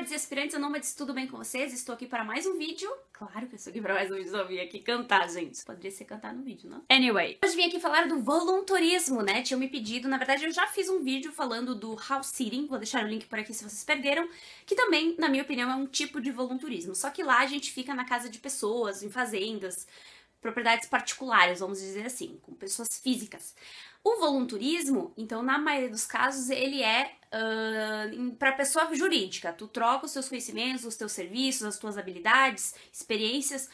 nômades e aspirantes a nômades, tudo bem com vocês? Estou aqui para mais um vídeo. Claro que eu estou aqui para mais um vídeo, só vim aqui cantar, gente. Poderia ser cantar no vídeo, não? Anyway, hoje vim aqui falar do voluntarismo, né? Tinham me pedido, na verdade eu já fiz um vídeo falando do house sitting, vou deixar o link por aqui se vocês perderam, que também, na minha opinião, é um tipo de voluntarismo. Só que lá a gente fica na casa de pessoas, em fazendas, propriedades particulares, vamos dizer assim, com pessoas físicas. O volunturismo, então, na maioria dos casos, ele é para pessoa jurídica. Tu troca os teus conhecimentos, os teus serviços, as tuas habilidades, experiências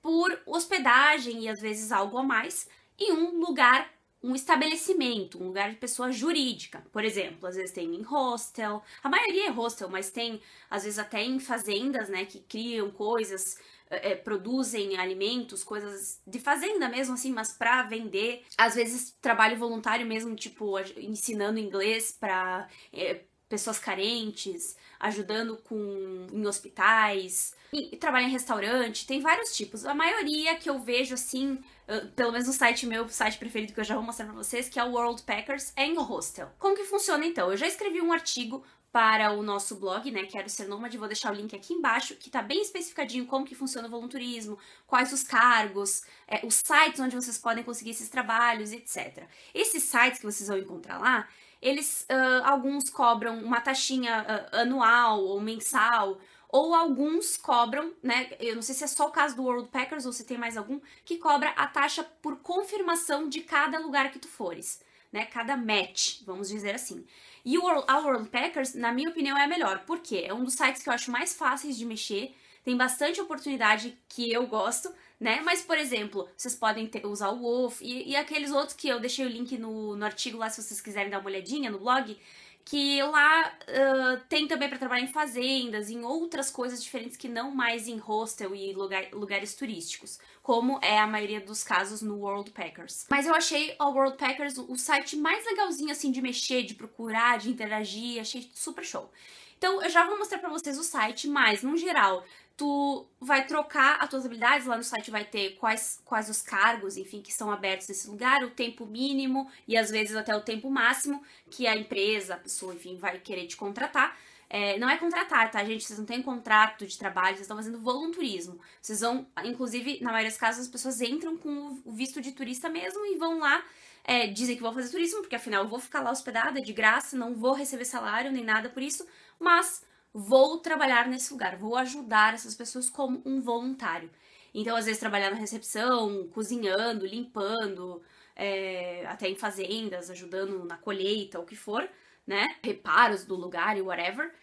por hospedagem e às vezes algo a mais em um lugar, um estabelecimento, um lugar de pessoa jurídica. Por exemplo, às vezes tem em hostel, a maioria é hostel, mas tem às vezes até em fazendas, né, que criam coisas é, produzem alimentos, coisas de fazenda mesmo, assim, mas para vender. Às vezes, trabalho voluntário mesmo, tipo, ensinando inglês para é, eh, pessoas carentes, ajudando com em hospitais, e, e em restaurante, tem vários tipos. A maioria que eu vejo assim, ah, pelo menos no site meu, site preferido que eu já vou mostrar para vocês, que é o World Packers, é em hostel. Como que funciona então? Eu já escrevi um artigo para o nosso blog, né? Quero ser nômade, vou deixar o link aqui embaixo, que tá bem especificadinho como que funciona o volunturismo, quais os cargos, é, os sites onde vocês podem conseguir esses trabalhos, etc. Esses sites que vocês vão encontrar lá, eles uh, alguns cobram uma taxinha uh, anual ou mensal, ou alguns cobram, né? Eu não sei se é só o caso do World Packers ou se tem mais algum, que cobra a taxa por confirmação de cada lugar que tu fores né? Cada match, vamos dizer assim. E a World Packers, na minha opinião, é a melhor. Por quê? É um dos sites que eu acho mais fáceis de mexer, tem bastante oportunidade que eu gosto, né? Mas, por exemplo, vocês podem ter, usar o Wolf e, e, aqueles outros que eu deixei o link no, no artigo lá, se vocês quiserem dar uma olhadinha no blog que lá uh, tem também para trabalhar em fazendas, em outras coisas diferentes que não mais em hostel e lugar, lugares turísticos, como é a maioria dos casos no World Packers. Mas eu achei o World Packers o site mais legalzinho assim de mexer, de procurar, de interagir, achei super show. Então, eu já vou mostrar para vocês o site, mas no geral, tu vai trocar as tuas habilidades, lá no site vai ter quais, quais os cargos, enfim, que estão abertos nesse lugar, o tempo mínimo e às vezes até o tempo máximo que a empresa, a pessoa, enfim, vai querer te contratar. É, não é contratar, tá, gente? Vocês não têm contrato de trabalho, vocês estão fazendo volunturismo. Vocês vão, inclusive, na maioria dos casos, as pessoas entram com o visto de turista mesmo e vão lá, é, dizem que vão fazer turismo, porque afinal eu vou ficar lá hospedada, de graça, não vou receber salário nem nada por isso, mas vou trabalhar nesse lugar, vou ajudar essas pessoas como um voluntário. Então, às vezes, trabalhar na recepção, cozinhando, limpando, é, até em fazendas, ajudando na colheita, o que for, né? Reparos do lugar e whatever.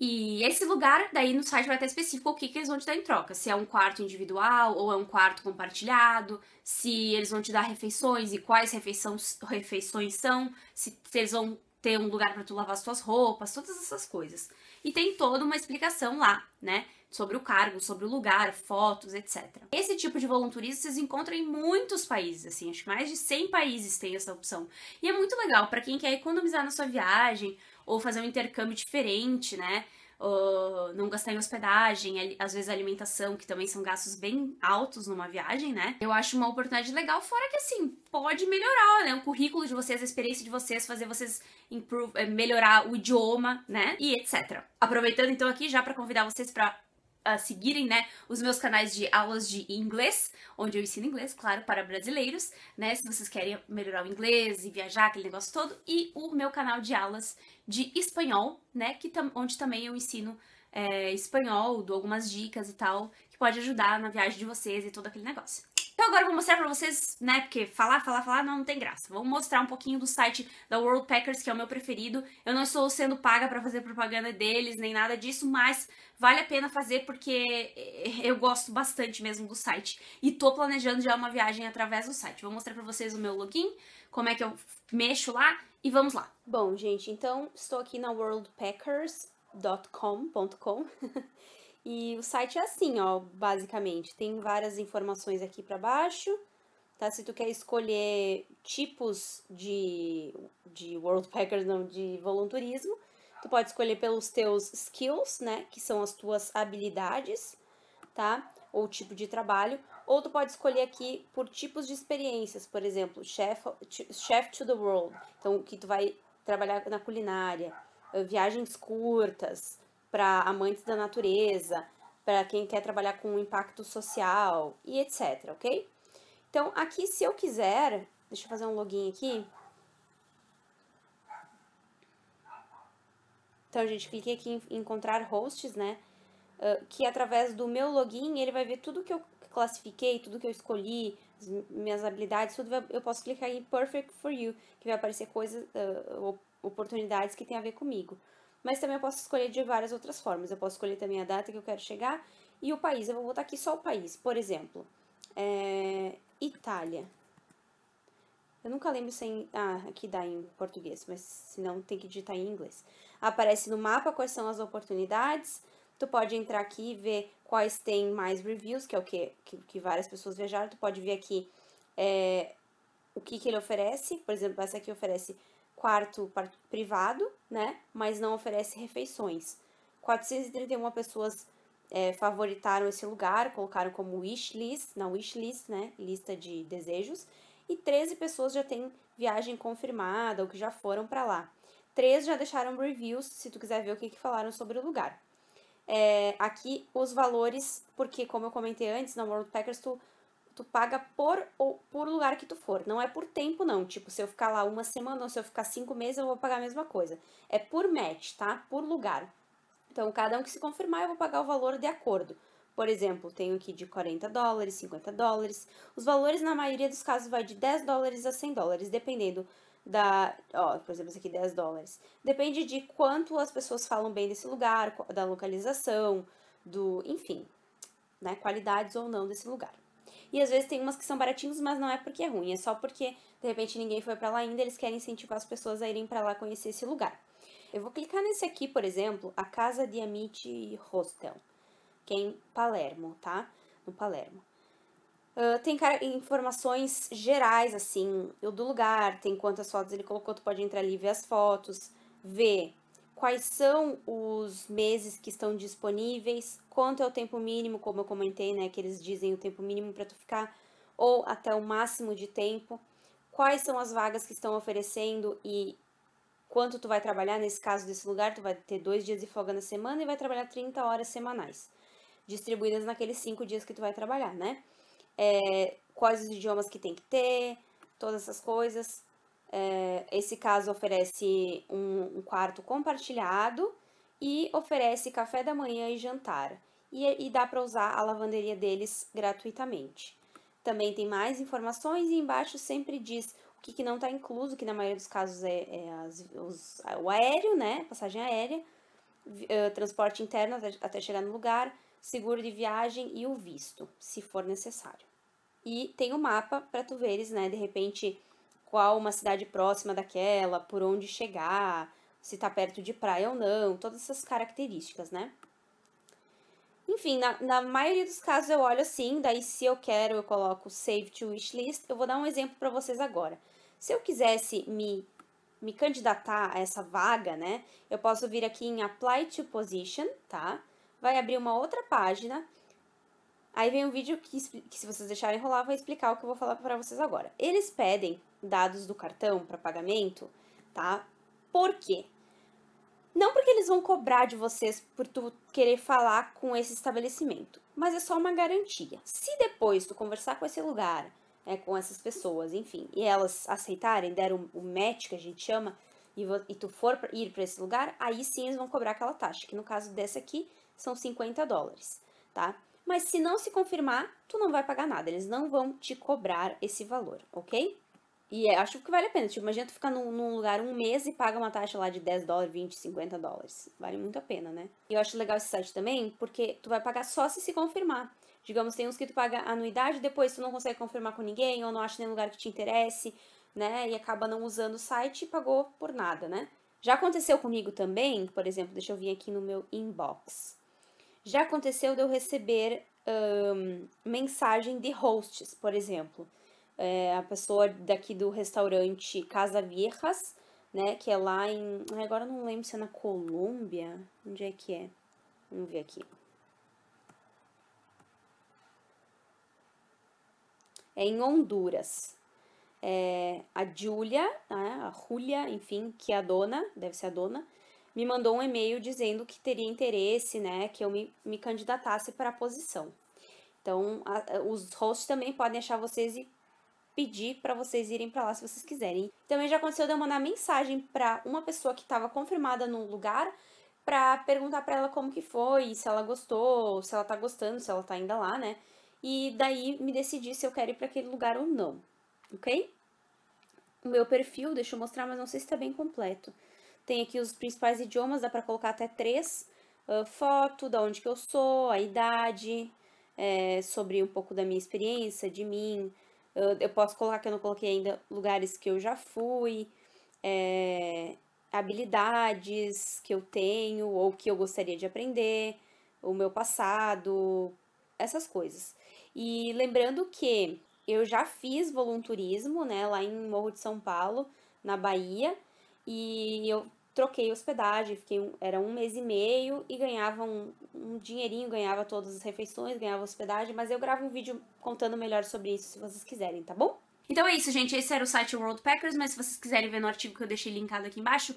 E esse lugar, daí no site vai estar específico o que, que eles vão te dar em troca. Se é um quarto individual ou é um quarto compartilhado, se eles vão te dar refeições e quais refeições, refeições são, se, se eles vão ter um lugar para tu lavar suas roupas, todas essas coisas. E tem toda uma explicação lá, né? Sobre o cargo, sobre o lugar, fotos, etc. Esse tipo de volunturismo vocês encontram em muitos países, assim, acho que mais de 100 países tem essa opção. E é muito legal para quem quer economizar na sua viagem ou fazer um intercâmbio diferente, né? não gastar em hospedagem, às vezes alimentação, que também são gastos bem altos numa viagem, né? Eu acho uma oportunidade legal, fora que assim, pode melhorar, né? O currículo de vocês, a experiência de vocês, fazer vocês improve, eh, melhorar o idioma, né? E etc. Aproveitando então aqui já para convidar vocês para seguirem, né, os meus canais de aulas de inglês, onde eu ensino inglês, claro, para brasileiros, né, se vocês querem melhorar o inglês e viajar, aquele negócio todo, e o meu canal de aulas de espanhol, né, que tam onde também eu ensino é, espanhol, dou algumas dicas e tal, que pode ajudar na viagem de vocês e todo aquele negócio. Então agora eu vou mostrar pra vocês, né, porque falar, falar, falar não, não tem graça. Vou mostrar um pouquinho do site da World Packers, que é o meu preferido. Eu não estou sendo paga para fazer propaganda deles, nem nada disso, mas vale a pena fazer porque eh, eu gosto bastante mesmo do site. E tô planejando já uma viagem através do site. Vou mostrar pra vocês o meu login, como é que eu mexo lá e vamos lá. Bom, gente, então estou aqui na worldpackers.com.com E o site é assim, ó, basicamente. Tem várias informações aqui para baixo, tá? Se tu quer escolher tipos de, de World Packers, não, de volunturismo, tu pode escolher pelos teus skills, né, que são as tuas habilidades, tá? Ou tipo de trabalho. Ou tu pode escolher aqui por tipos de experiências, por exemplo, chef, chef to the world. Então, que tu vai trabalhar na culinária, viagens curtas, para amantes da natureza, para quem quer trabalhar com impacto social e etc, ok? Então, aqui, se eu quiser, deixa eu fazer um login aqui. Então, gente, clique aqui em encontrar hosts, né? Ah, que através do meu login ele vai ver tudo que eu classifiquei, tudo que eu escolhi, minhas habilidades, tudo. eu posso clicar em Perfect for You, que vai aparecer coisas, ah, oportunidades que tem a ver comigo mas também eu posso escolher de várias outras formas. Eu posso escolher também a data que eu quero chegar e o país. Eu vou botar aqui só o país, por exemplo, é... Itália. Eu nunca lembro se é Ah, aqui dá em português, mas se não tem que digitar em inglês. Aparece no mapa quais são as oportunidades. Tu pode entrar aqui e ver quais tem mais reviews, que é o que, que, que várias pessoas viajaram. Tu pode ver aqui é, o que, que ele oferece. Por exemplo, essa aqui oferece quarto privado, né? Mas não oferece refeições. 431 pessoas é, favoritaram esse lugar, colocaram como wish list, na wish list, né? Lista de desejos. E 13 pessoas já têm viagem confirmada ou que já foram para lá. Três já deixaram reviews, se tu quiser ver o que, que falaram sobre o lugar. É, aqui os valores, porque como eu comentei antes, na World Packers tu tu paga por, ou, por lugar que tu for. Não é por tempo, não. Tipo, se eu ficar lá uma semana ou se eu ficar cinco meses, eu vou pagar a mesma coisa. É por match, tá? Por lugar. Então, cada um que se confirmar, eu vou pagar o valor de acordo. Por exemplo, tenho aqui de 40 dólares, 50 dólares. Os valores, na maioria dos casos, vai de 10 dólares a 100 dólares, dependendo da... Ó, por exemplo, esse aqui, 10 dólares. Depende de quanto as pessoas falam bem desse lugar, da localização, do... Enfim, né? Qualidades ou não desse lugar. E às vezes tem umas que são baratinhos, mas não é porque é ruim, é só porque de repente ninguém foi para lá ainda, eles querem incentivar as pessoas a irem para lá conhecer esse lugar. Eu vou clicar nesse aqui, por exemplo, a Casa de Amici Hostel, que é em Palermo, tá? No Palermo. Uh, tem informações gerais, assim, do lugar, tem quantas fotos ele colocou, tu pode entrar ali e ver as fotos, ver quais são os meses que estão disponíveis, quanto é o tempo mínimo, como eu comentei, né, que eles dizem o tempo mínimo para tu ficar ou até o máximo de tempo, quais são as vagas que estão oferecendo e quanto tu vai trabalhar, nesse caso desse lugar, tu vai ter dois dias de folga na semana e vai trabalhar 30 horas semanais, distribuídas naqueles cinco dias que tu vai trabalhar, né? É, quais os idiomas que tem que ter, todas essas coisas, é, esse caso oferece um, quarto compartilhado e oferece café da manhã e jantar. E, e dá para usar a lavanderia deles gratuitamente. Também tem mais informações e embaixo sempre diz o que, que não está incluso, que na maioria dos casos é, é as, os, é o aéreo, né? Passagem aérea, transporte interno até, até chegar no lugar, seguro de viagem e o visto, se for necessário. E tem o um mapa para tu veres, né? De repente, qual uma cidade próxima daquela, por onde chegar, se está perto de praia ou não, todas essas características, né? Enfim, na, na, maioria dos casos eu olho assim, daí se eu quero eu coloco Save to Wishlist. Eu vou dar um exemplo para vocês agora. Se eu quisesse me, me candidatar a essa vaga, né, eu posso vir aqui em Apply to Position, tá? Vai abrir uma outra página. Aí vem um vídeo que, que se vocês deixarem rolar, vai explicar o que eu vou falar para vocês agora. Eles pedem dados do cartão para pagamento, tá? Por quê? Não porque eles vão cobrar de vocês por tu querer falar com esse estabelecimento, mas é só uma garantia. Se depois tu conversar com esse lugar, é, com essas pessoas, enfim, e elas aceitarem, deram o match que a gente chama, e, e tu for pra, ir para esse lugar, aí sim eles vão cobrar aquela taxa, que no caso dessa aqui são 50 dólares, tá? Mas se não se confirmar, tu não vai pagar nada, eles não vão te cobrar esse valor, ok? E é, acho que vale a pena. Tipo, imagina tu ficar num, num, lugar um mês e paga uma taxa lá de 10 dólares, 20, 50 dólares. Vale muito a pena, né? E eu acho legal esse site também, porque tu vai pagar só se se confirmar. Digamos, tem uns que tu paga anuidade, depois tu não consegue confirmar com ninguém, ou não acha nenhum lugar que te interesse, né? E acaba não usando o site e pagou por nada, né? Já aconteceu comigo também, por exemplo, deixa eu vir aqui no meu inbox. Já aconteceu de eu receber um, mensagem de hosts, por exemplo é, a pessoa daqui do restaurante Casa Viejas, né? Que é lá em. Agora não lembro se é na Colômbia. Onde é que é? Vamos ver aqui. É em Honduras. É, a Julia, né, a Julia, enfim, que é a dona, deve ser a dona, me mandou um e-mail dizendo que teria interesse, né, que eu me, me candidatasse para a posição. Então, a, os hosts também podem achar vocês e pedir para vocês irem para lá se vocês quiserem. Também já aconteceu de eu mandar mensagem para uma pessoa que estava confirmada num lugar para perguntar para ela como que foi, se ela gostou, se ela tá gostando, se ela tá ainda lá, né? E daí me decidir se eu quero ir para aquele lugar ou não, ok? O meu perfil, deixa eu mostrar, mas não sei se está bem completo. Tem aqui os principais idiomas, dá para colocar até três. Uh, foto, da onde que eu sou, a idade, é, sobre um pouco da minha experiência, de mim, eu, eu posso colocar que eu não coloquei ainda lugares que eu já fui, é, habilidades que eu tenho ou que eu gostaria de aprender, o meu passado, essas coisas. E lembrando que eu já fiz volunturismo, né, lá em Morro de São Paulo, na Bahia, e eu troquei hospedagem, fiquei um, era um mês e meio e ganhava um, um dinheirinho, ganhava todas as refeições, ganhava hospedagem, mas eu gravo um vídeo contando melhor sobre isso se vocês quiserem, tá bom? Então é isso, gente. Esse era o site World Packers, mas se vocês quiserem ver no artigo que eu deixei linkado aqui embaixo,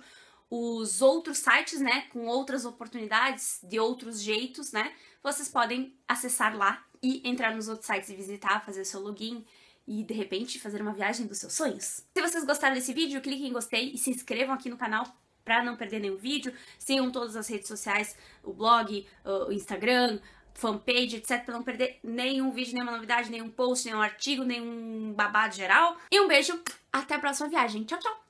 os outros sites, né, com outras oportunidades, de outros jeitos, né, vocês podem acessar lá e entrar nos outros sites e visitar, fazer seu login e de repente fazer uma viagem dos seus sonhos. Se vocês gostaram desse vídeo, cliquem em gostei e se inscrevam aqui no canal para não perder nenhum vídeo. Sigam todas as redes sociais, o blog, o Instagram, fanpage, etc, para não perder nenhum vídeo, nenhuma novidade, nenhum post, nenhum artigo, nenhum babado geral. E um beijo, até a próxima viagem. Tchau, tchau.